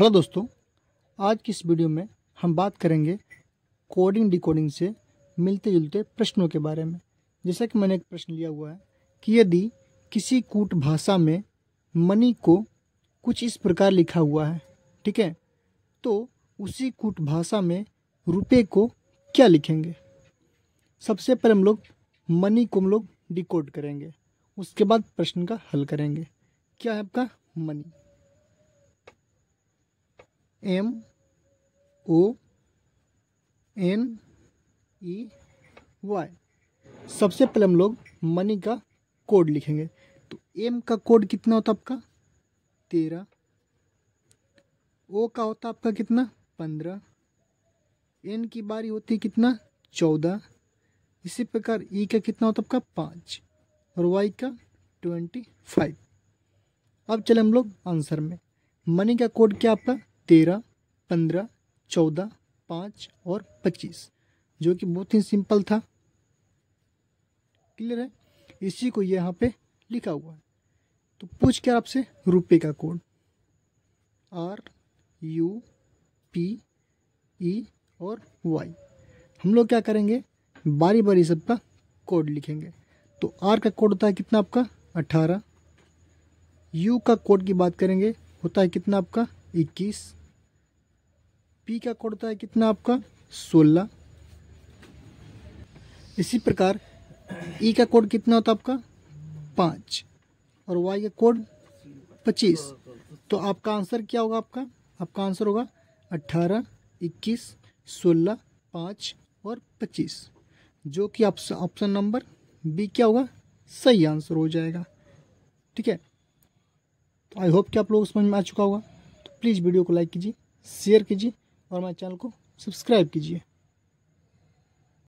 hello दोस्तों आज की इस वीडियो में हम बात करेंगे कोडिंग डिकोडिंग से मिलते जुलते प्रश्नों के बारे में जैसा कि मैंने एक प्रश्न लिया हुआ है कि यदि किसी कूट भाषा में मनी को कुछ इस प्रकार लिखा हुआ है ठीक है तो उसी कूट भाषा में रुपये को क्या लिखेंगे सबसे पहले हम लोग मनी को हम लोग डिकोड करेंगे उसके बाद प्रश्न का हल करेंगे क्या है आपका money M O N E Y सबसे पहले हम लोग मनी का कोड लिखेंगे तो एम का कोड कितना होता आपका तेरह ओ का होता आपका कितना पंद्रह एन की बारी होती है कितना चौदह इसी प्रकार ई e का कितना होता आपका पाँच और वाई का ट्वेंटी फाइव अब चले हम लोग आंसर में मनी का कोड क्या आपका तेरह पंद्रह चौदह पाँच और पच्चीस जो कि बहुत ही सिंपल था क्लियर है इसी को यहाँ पे लिखा हुआ है तो पूछ क्या आपसे रुपए का code R U P E और वाई हम लोग क्या करेंगे बारी बारी सबका कोड लिखेंगे तो आर का कोड होता है कितना आपका अट्ठारह यू का कोड की बात करेंगे होता है कितना आपका इक्कीस पी का कोड होता है कितना आपका सोलह इसी प्रकार ई e का कोड कितना होता है आपका पाँच और वाई का कोड पच्चीस तो आपका आंसर क्या होगा आपका आपका आंसर होगा अट्ठारह इक्कीस सोलह पाँच और पच्चीस जो कि ऑप्शन नंबर बी क्या होगा सही आंसर हो जाएगा ठीक है तो आई होप कि आप लोग समझ में आ चुका होगा तो प्लीज़ वीडियो को लाइक कीजिए शेयर कीजिए और हमारे चैनल को सब्सक्राइब कीजिए